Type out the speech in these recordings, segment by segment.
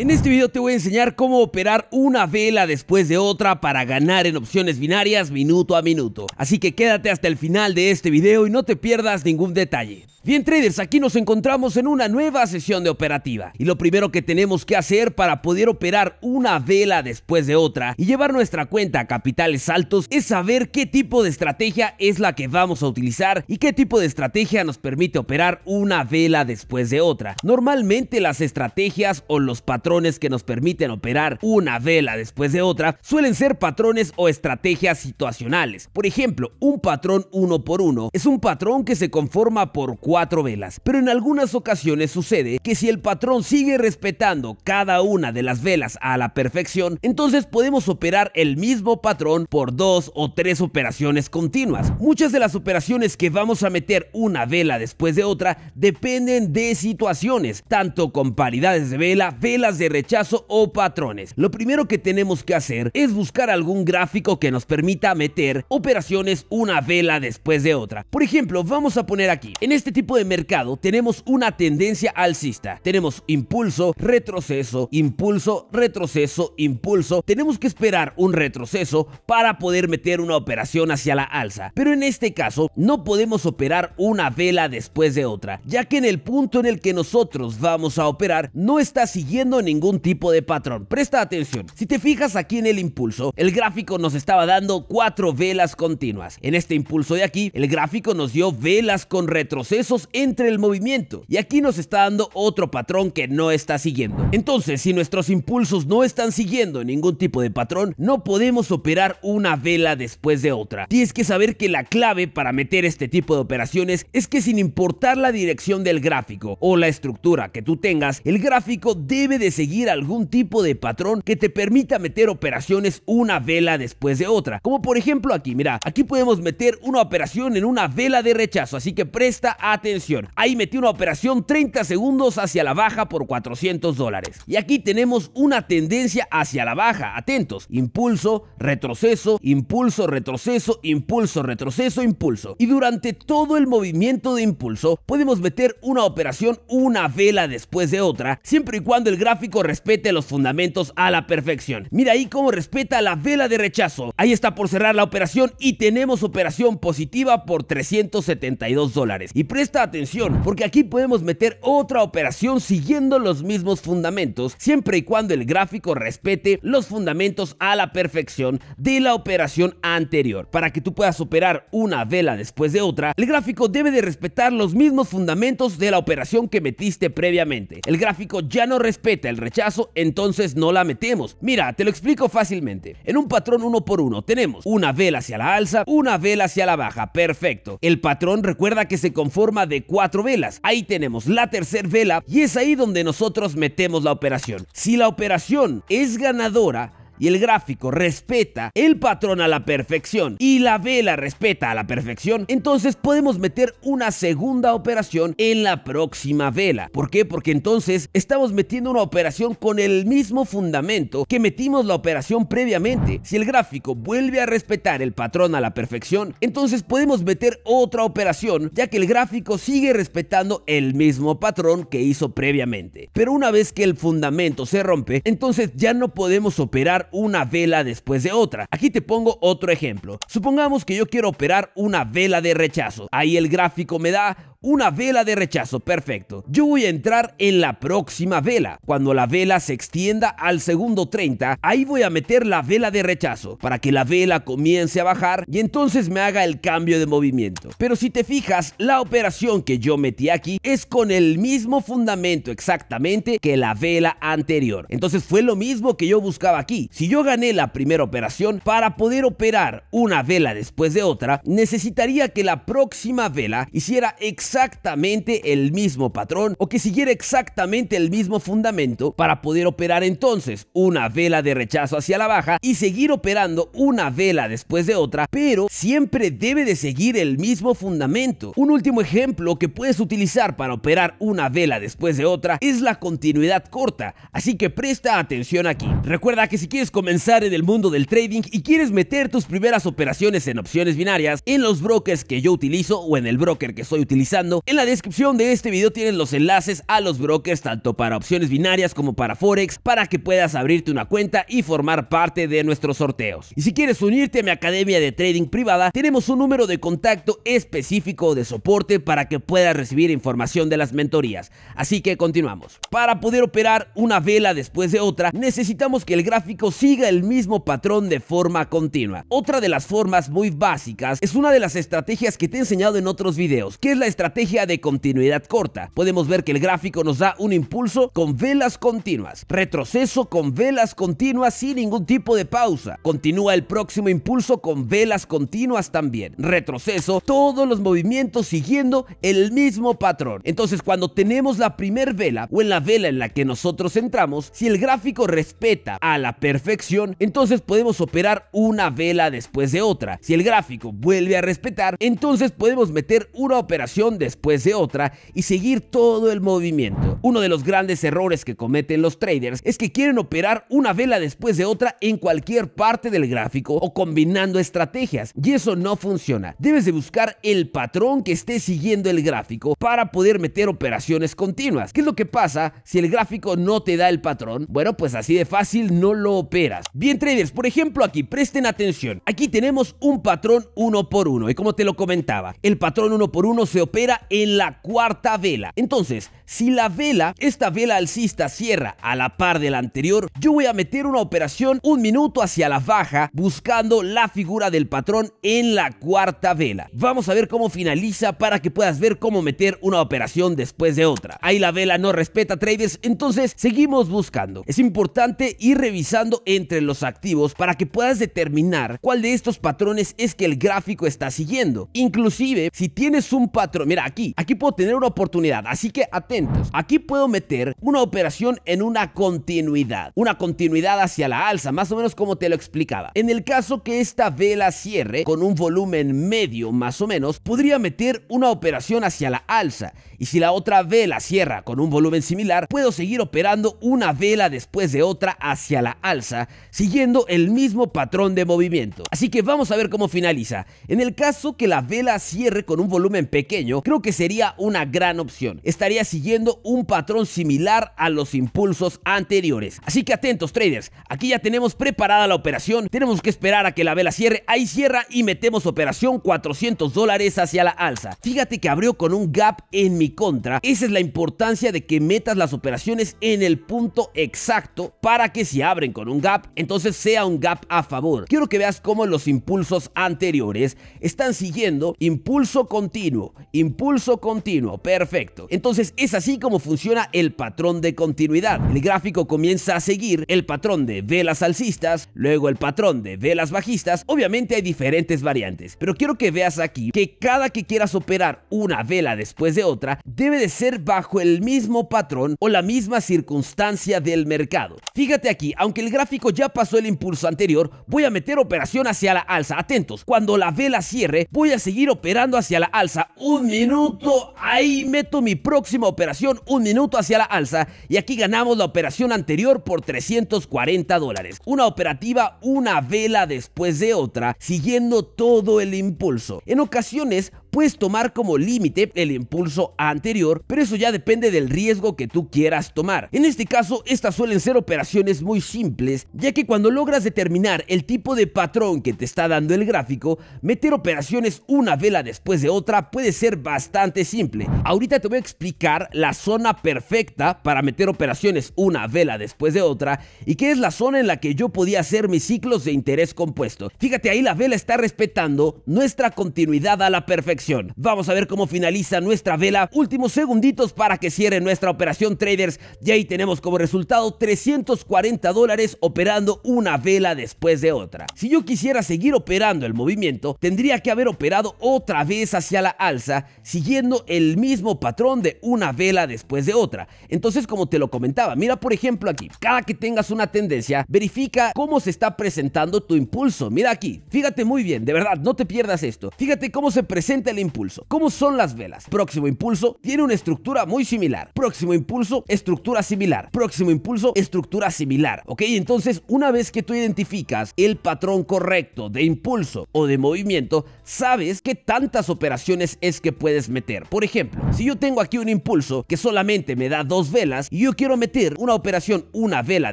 En este video te voy a enseñar cómo operar una vela después de otra para ganar en opciones binarias minuto a minuto. Así que quédate hasta el final de este video y no te pierdas ningún detalle. Bien traders, aquí nos encontramos en una nueva sesión de operativa y lo primero que tenemos que hacer para poder operar una vela después de otra y llevar nuestra cuenta a capitales altos es saber qué tipo de estrategia es la que vamos a utilizar y qué tipo de estrategia nos permite operar una vela después de otra. Normalmente las estrategias o los patrones que nos permiten operar una vela después de otra suelen ser patrones o estrategias situacionales. Por ejemplo, un patrón uno por uno es un patrón que se conforma por cuatro velas, pero en algunas ocasiones sucede que si el patrón sigue respetando cada una de las velas a la perfección, entonces podemos operar el mismo patrón por dos o tres operaciones continuas. Muchas de las operaciones que vamos a meter una vela después de otra dependen de situaciones, tanto con paridades de vela, velas rechazo o patrones. Lo primero que tenemos que hacer es buscar algún gráfico que nos permita meter operaciones una vela después de otra. Por ejemplo, vamos a poner aquí, en este tipo de mercado tenemos una tendencia alcista. Tenemos impulso, retroceso, impulso, retroceso, impulso. Tenemos que esperar un retroceso para poder meter una operación hacia la alza. Pero en este caso no podemos operar una vela después de otra, ya que en el punto en el que nosotros vamos a operar no está siguiendo ningún tipo de patrón. Presta atención, si te fijas aquí en el impulso, el gráfico nos estaba dando cuatro velas continuas. En este impulso de aquí, el gráfico nos dio velas con retrocesos entre el movimiento. Y aquí nos está dando otro patrón que no está siguiendo. Entonces, si nuestros impulsos no están siguiendo ningún tipo de patrón, no podemos operar una vela después de otra. Tienes que saber que la clave para meter este tipo de operaciones es que sin importar la dirección del gráfico o la estructura que tú tengas, el gráfico debe de seguir algún tipo de patrón que te permita meter operaciones una vela después de otra. Como por ejemplo aquí, mira, aquí podemos meter una operación en una vela de rechazo, así que presta atención. Ahí metí una operación 30 segundos hacia la baja por 400 dólares. Y aquí tenemos una tendencia hacia la baja, atentos, impulso, retroceso, impulso, retroceso, impulso, retroceso, impulso. Y durante todo el movimiento de impulso podemos meter una operación una vela después de otra, siempre y cuando el gráfico gráfico respete los fundamentos a la perfección. Mira ahí cómo respeta la vela de rechazo. Ahí está por cerrar la operación y tenemos operación positiva por 372 dólares. Y presta atención, porque aquí podemos meter otra operación siguiendo los mismos fundamentos, siempre y cuando el gráfico respete los fundamentos a la perfección de la operación anterior. Para que tú puedas operar una vela después de otra, el gráfico debe de respetar los mismos fundamentos de la operación que metiste previamente. El gráfico ya no respeta el rechazo, entonces no la metemos. Mira, te lo explico fácilmente. En un patrón uno por uno tenemos una vela hacia la alza, una vela hacia la baja. Perfecto. El patrón recuerda que se conforma de cuatro velas. Ahí tenemos la tercera vela y es ahí donde nosotros metemos la operación. Si la operación es ganadora, y el gráfico respeta el patrón a la perfección y la vela respeta a la perfección, entonces podemos meter una segunda operación en la próxima vela. ¿Por qué? Porque entonces estamos metiendo una operación con el mismo fundamento que metimos la operación previamente. Si el gráfico vuelve a respetar el patrón a la perfección, entonces podemos meter otra operación ya que el gráfico sigue respetando el mismo patrón que hizo previamente. Pero una vez que el fundamento se rompe, entonces ya no podemos operar una vela después de otra. Aquí te pongo otro ejemplo. Supongamos que yo quiero operar una vela de rechazo. Ahí el gráfico me da una vela de rechazo, perfecto. Yo voy a entrar en la próxima vela. Cuando la vela se extienda al segundo 30, ahí voy a meter la vela de rechazo para que la vela comience a bajar y entonces me haga el cambio de movimiento. Pero si te fijas, la operación que yo metí aquí es con el mismo fundamento exactamente que la vela anterior. Entonces fue lo mismo que yo buscaba aquí. Si yo gané la primera operación, para poder operar una vela después de otra, necesitaría que la próxima vela hiciera exactamente exactamente el mismo patrón o que siguiera exactamente el mismo fundamento para poder operar entonces una vela de rechazo hacia la baja y seguir operando una vela después de otra, pero siempre debe de seguir el mismo fundamento. Un último ejemplo que puedes utilizar para operar una vela después de otra es la continuidad corta, así que presta atención aquí. Recuerda que si quieres comenzar en el mundo del trading y quieres meter tus primeras operaciones en opciones binarias, en los brokers que yo utilizo o en el broker que soy utilizando, en la descripción de este video tienes los enlaces a los brokers tanto para opciones binarias como para Forex para que puedas abrirte una cuenta y formar parte de nuestros sorteos. Y si quieres unirte a mi academia de trading privada, tenemos un número de contacto específico de soporte para que puedas recibir información de las mentorías. Así que continuamos. Para poder operar una vela después de otra, necesitamos que el gráfico siga el mismo patrón de forma continua. Otra de las formas muy básicas es una de las estrategias que te he enseñado en otros videos, que es la estrategia estrategia de continuidad corta. Podemos ver que el gráfico nos da un impulso con velas continuas, retroceso con velas continuas sin ningún tipo de pausa. Continúa el próximo impulso con velas continuas también, retroceso, todos los movimientos siguiendo el mismo patrón. Entonces cuando tenemos la primer vela o en la vela en la que nosotros entramos, si el gráfico respeta a la perfección, entonces podemos operar una vela después de otra. Si el gráfico vuelve a respetar, entonces podemos meter una operación después de otra y seguir todo el movimiento. Uno de los grandes errores que cometen los traders es que quieren operar una vela después de otra en cualquier parte del gráfico o combinando estrategias y eso no funciona. Debes de buscar el patrón que esté siguiendo el gráfico para poder meter operaciones continuas. ¿Qué es lo que pasa si el gráfico no te da el patrón? Bueno, pues así de fácil no lo operas. Bien traders, por ejemplo aquí, presten atención. Aquí tenemos un patrón uno por uno y como te lo comentaba, el patrón uno por uno se opera en la cuarta vela. Entonces, si la vela, esta vela alcista cierra a la par de la anterior, yo voy a meter una operación un minuto hacia la baja buscando la figura del patrón en la cuarta vela. Vamos a ver cómo finaliza para que puedas ver cómo meter una operación después de otra. Ahí la vela no respeta traders, entonces seguimos buscando. Es importante ir revisando entre los activos para que puedas determinar cuál de estos patrones es que el gráfico está siguiendo. Inclusive, si tienes un patrón, mira, aquí, aquí puedo tener una oportunidad, así que atentos. Aquí puedo meter una operación en una continuidad, una continuidad hacia la alza, más o menos como te lo explicaba. En el caso que esta vela cierre con un volumen medio más o menos, podría meter una operación hacia la alza. Y si la otra vela cierra con un volumen similar, puedo seguir operando una vela después de otra hacia la alza, siguiendo el mismo patrón de movimiento. Así que vamos a ver cómo finaliza. En el caso que la vela cierre con un volumen pequeño, creo que sería una gran opción. Estaría siguiendo un patrón similar a los impulsos anteriores. Así que atentos traders, aquí ya tenemos preparada la operación, tenemos que esperar a que la vela cierre, ahí cierra y metemos operación 400 dólares hacia la alza. Fíjate que abrió con un gap en mi contra, esa es la importancia de que metas las operaciones en el punto exacto para que si abren con un gap, entonces sea un gap a favor. Quiero que veas cómo los impulsos anteriores están siguiendo impulso continuo, impulso continuo. Perfecto. Entonces es así como funciona el patrón de continuidad. El gráfico comienza a seguir el patrón de velas alcistas, luego el patrón de velas bajistas. Obviamente hay diferentes variantes, pero quiero que veas aquí que cada que quieras operar una vela después de otra, debe de ser bajo el mismo patrón o la misma circunstancia del mercado. Fíjate aquí, aunque el gráfico ya pasó el impulso anterior, voy a meter operación hacia la alza. Atentos, cuando la vela cierre, voy a seguir operando hacia la alza un minuto, ahí meto mi próxima operación, un minuto hacia la alza. Y aquí ganamos la operación anterior por 340 dólares. Una operativa, una vela después de otra, siguiendo todo el impulso. En ocasiones puedes tomar como límite el impulso anterior, pero eso ya depende del riesgo que tú quieras tomar. En este caso, estas suelen ser operaciones muy simples, ya que cuando logras determinar el tipo de patrón que te está dando el gráfico, meter operaciones una vela después de otra puede ser bastante simple. Ahorita te voy a explicar la zona perfecta para meter operaciones una vela después de otra y que es la zona en la que yo podía hacer mis ciclos de interés compuesto. Fíjate, ahí la vela está respetando nuestra continuidad a la perfección Vamos a ver cómo finaliza nuestra vela. Últimos segunditos para que cierre nuestra operación traders. Y ahí tenemos como resultado 340 dólares operando una vela después de otra. Si yo quisiera seguir operando el movimiento, tendría que haber operado otra vez hacia la alza, siguiendo el mismo patrón de una vela después de otra. Entonces, como te lo comentaba, mira por ejemplo aquí, cada que tengas una tendencia, verifica cómo se está presentando tu impulso. Mira aquí, fíjate muy bien, de verdad, no te pierdas esto. Fíjate cómo se presenta el impulso. ¿Cómo son las velas? Próximo impulso tiene una estructura muy similar. Próximo impulso, estructura similar. Próximo impulso, estructura similar. ¿Ok? Entonces, una vez que tú identificas el patrón correcto de impulso o de movimiento, sabes qué tantas operaciones es que puedes meter. Por ejemplo, si yo tengo aquí un impulso que solamente me da dos velas y yo quiero meter una operación una vela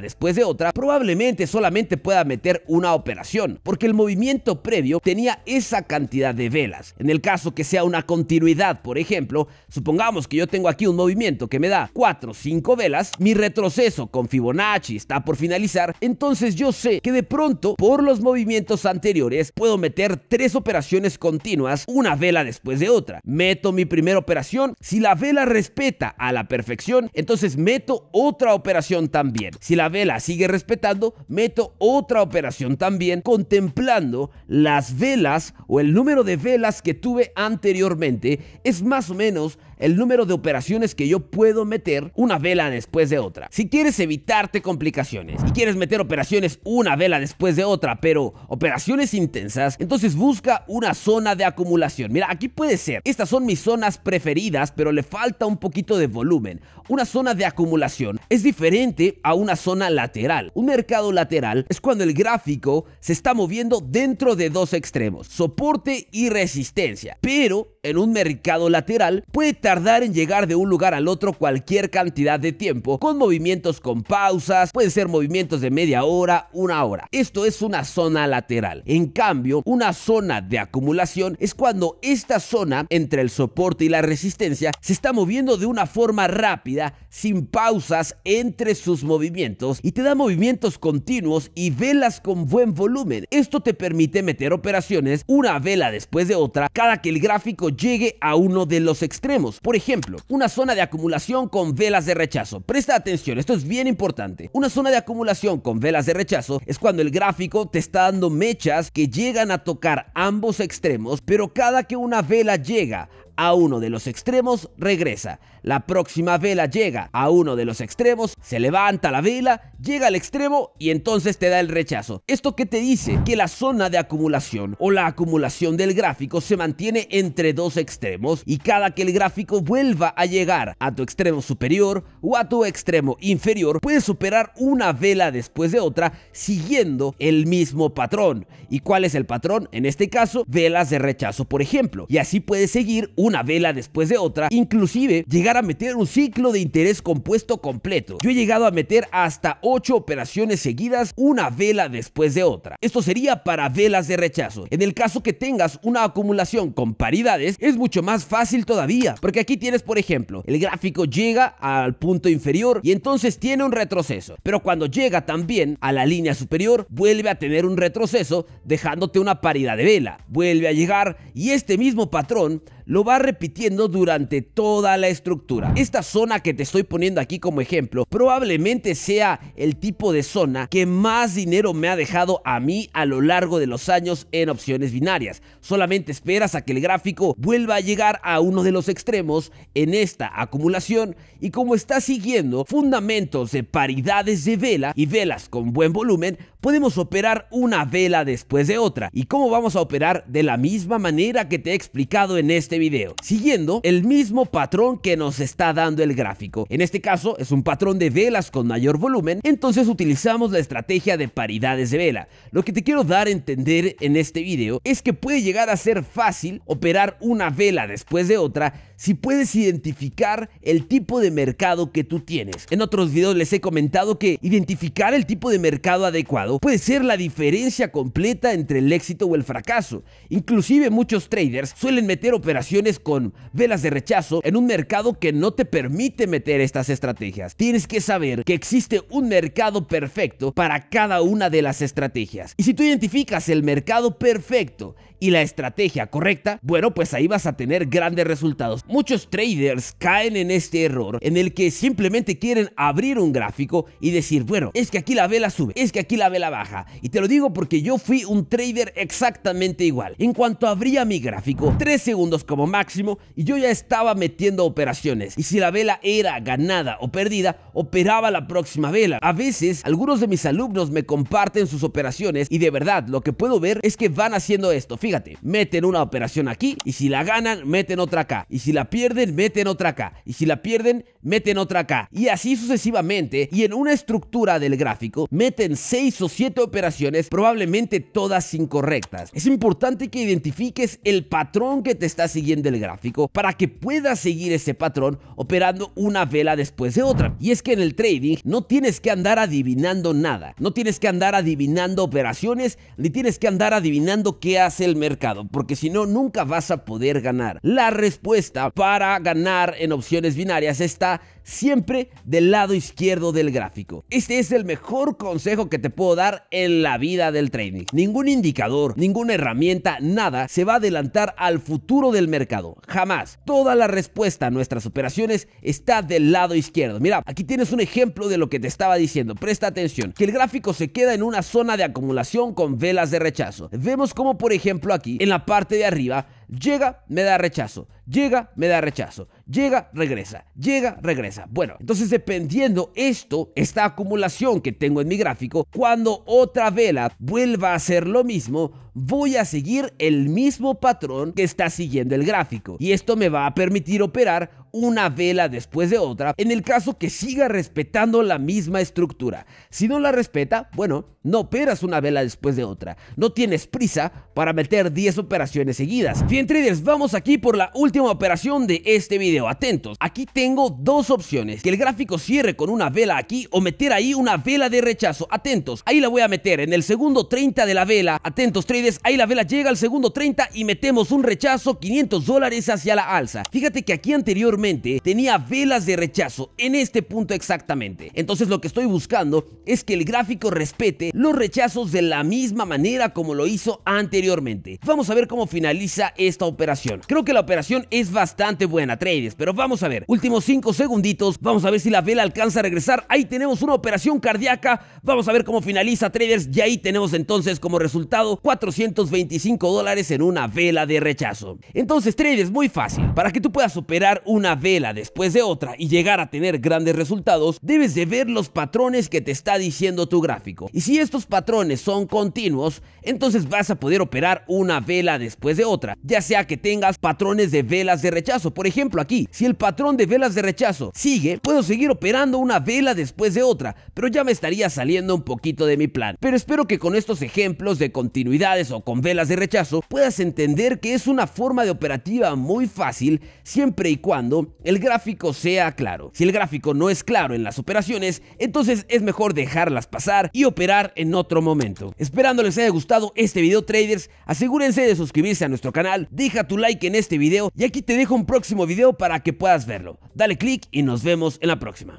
después de otra, probablemente solamente pueda meter una operación, porque el movimiento previo tenía esa cantidad de velas. En el caso que sea una continuidad, por ejemplo, supongamos que yo tengo aquí un movimiento que me da 4 o 5 velas, mi retroceso con Fibonacci está por finalizar, entonces yo sé que de pronto, por los movimientos anteriores, puedo meter tres operaciones continuas, una vela después de otra. Meto mi primera operación, si la vela respeta a la perfección, entonces meto otra operación también. Si la vela sigue respetando, meto otra operación también, contemplando las velas o el número de velas que tuve anteriormente, es más o menos el número de operaciones que yo puedo meter una vela después de otra. Si quieres evitarte complicaciones y quieres meter operaciones una vela después de otra, pero operaciones intensas, entonces busca una zona de acumulación. Mira, aquí puede ser. Estas son mis zonas preferidas, pero le falta un poquito de volumen. Una zona de acumulación es diferente a una zona lateral. Un mercado lateral es cuando el gráfico se está moviendo dentro de dos extremos, soporte y resistencia. Pero en un mercado lateral puede tardar en llegar de un lugar al otro cualquier cantidad de tiempo, con movimientos con pausas, pueden ser movimientos de media hora, una hora. Esto es una zona lateral. En cambio, una zona de acumulación es cuando esta zona entre el soporte y la resistencia se está moviendo de una forma rápida, sin pausas entre sus movimientos y te da movimientos continuos y velas con buen volumen. Esto te permite meter operaciones una vela después de otra cada que el gráfico llegue a uno de los extremos. Por ejemplo, una zona de acumulación con velas de rechazo. Presta atención, esto es bien importante. Una zona de acumulación con velas de rechazo es cuando el gráfico te está dando mechas que llegan a tocar ambos extremos, pero cada que una vela llega a uno de los extremos regresa. La próxima vela llega a uno de los extremos, se levanta la vela, llega al extremo y entonces te da el rechazo. ¿Esto qué te dice? Que la zona de acumulación o la acumulación del gráfico se mantiene entre dos extremos y cada que el gráfico vuelva a llegar a tu extremo superior o a tu extremo inferior, puedes superar una vela después de otra siguiendo el mismo patrón. ¿Y cuál es el patrón? En este caso, velas de rechazo, por ejemplo. Y así puedes seguir una vela después de otra, inclusive llegar a meter un ciclo de interés compuesto completo. Yo he llegado a meter hasta 8 operaciones seguidas, una vela después de otra. Esto sería para velas de rechazo. En el caso que tengas una acumulación con paridades, es mucho más fácil todavía, porque aquí tienes, por ejemplo, el gráfico llega al punto inferior y entonces tiene un retroceso, pero cuando llega también a la línea superior, vuelve a tener un retroceso dejándote una paridad de vela. Vuelve a llegar y este mismo patrón lo va repitiendo durante toda la estructura. Esta zona que te estoy poniendo aquí como ejemplo probablemente sea el tipo de zona que más dinero me ha dejado a mí a lo largo de los años en opciones binarias. Solamente esperas a que el gráfico vuelva a llegar a uno de los extremos en esta acumulación y como está siguiendo fundamentos de paridades de vela y velas con buen volumen, podemos operar una vela después de otra. ¿Y cómo vamos a operar? De la misma manera que te he explicado en este video, siguiendo el mismo patrón que nos está dando el gráfico. En este caso es un patrón de velas con mayor volumen, entonces utilizamos la estrategia de paridades de vela. Lo que te quiero dar a entender en este video es que puede llegar a ser fácil operar una vela después de otra si puedes identificar el tipo de mercado que tú tienes. En otros videos les he comentado que identificar el tipo de mercado adecuado puede ser la diferencia completa entre el éxito o el fracaso. Inclusive muchos traders suelen meter operaciones con velas de rechazo en un mercado que no te permite meter estas estrategias. Tienes que saber que existe un mercado perfecto para cada una de las estrategias. Y si tú identificas el mercado perfecto y la estrategia correcta, bueno, pues ahí vas a tener grandes resultados. Muchos traders caen en este error en el que simplemente quieren abrir un gráfico y decir, bueno, es que aquí la vela sube, es que aquí la vela baja. Y te lo digo porque yo fui un trader exactamente igual. En cuanto abría mi gráfico, 3 segundos como máximo y yo ya estaba metiendo operaciones. Y si la vela era ganada o perdida, operaba la próxima vela. A veces, algunos de mis alumnos me comparten sus operaciones y de verdad lo que puedo ver es que van haciendo esto. Fíjate, meten una operación aquí y si la ganan, meten otra acá. Y si la pierden, meten otra acá. Y si la pierden, meten otra acá. Y así sucesivamente. Y en una estructura del gráfico, meten 6 o 7 operaciones, probablemente todas incorrectas. Es importante que identifiques el patrón que te estás siguiendo el gráfico para que puedas seguir ese patrón operando una vela después de otra. Y es que en el trading no tienes que andar adivinando nada, no tienes que andar adivinando operaciones, ni tienes que andar adivinando qué hace el mercado, porque si no, nunca vas a poder ganar. La respuesta para ganar en opciones binarias está siempre del lado izquierdo del gráfico. Este es el mejor consejo que te puedo dar en la vida del trading. Ningún indicador, ninguna herramienta, nada se va a adelantar al futuro del mercado. Jamás. Toda la respuesta a nuestras operaciones está del lado izquierdo. Mira, aquí tienes un ejemplo de lo que te estaba diciendo. Presta atención. Que el gráfico se queda en una zona de acumulación con velas de rechazo. Vemos como por ejemplo aquí, en la parte de arriba, llega, me da rechazo. Llega, me da rechazo llega, regresa, llega, regresa. Bueno, entonces dependiendo esto, esta acumulación que tengo en mi gráfico, cuando otra vela vuelva a hacer lo mismo, voy a seguir el mismo patrón que está siguiendo el gráfico y esto me va a permitir operar una vela después de otra en el caso que siga respetando la misma estructura. Si no la respeta, bueno, no operas una vela después de otra. No tienes prisa para meter 10 operaciones seguidas. Bien traders, vamos aquí por la última operación de este video. Atentos, aquí tengo dos opciones. Que el gráfico cierre con una vela aquí o meter ahí una vela de rechazo. Atentos, ahí la voy a meter en el segundo 30 de la vela. Atentos traders Ahí la vela llega al segundo 30 y metemos un rechazo 500 dólares hacia la alza. Fíjate que aquí anteriormente tenía velas de rechazo en este punto exactamente. Entonces lo que estoy buscando es que el gráfico respete los rechazos de la misma manera como lo hizo anteriormente. Vamos a ver cómo finaliza esta operación. Creo que la operación es bastante buena, traders, pero vamos a ver. Últimos 5 segunditos, vamos a ver si la vela alcanza a regresar. Ahí tenemos una operación cardíaca. Vamos a ver cómo finaliza, traders, y ahí tenemos entonces como resultado 400 125 dólares en una vela de rechazo. Entonces trade es muy fácil. Para que tú puedas operar una vela después de otra y llegar a tener grandes resultados, debes de ver los patrones que te está diciendo tu gráfico. Y si estos patrones son continuos, entonces vas a poder operar una vela después de otra, ya sea que tengas patrones de velas de rechazo. Por ejemplo aquí, si el patrón de velas de rechazo sigue, puedo seguir operando una vela después de otra, pero ya me estaría saliendo un poquito de mi plan. Pero espero que con estos ejemplos de continuidad o con velas de rechazo, puedas entender que es una forma de operativa muy fácil siempre y cuando el gráfico sea claro. Si el gráfico no es claro en las operaciones, entonces es mejor dejarlas pasar y operar en otro momento. Esperando les haya gustado este video traders, asegúrense de suscribirse a nuestro canal, deja tu like en este video y aquí te dejo un próximo video para que puedas verlo. Dale click y nos vemos en la próxima.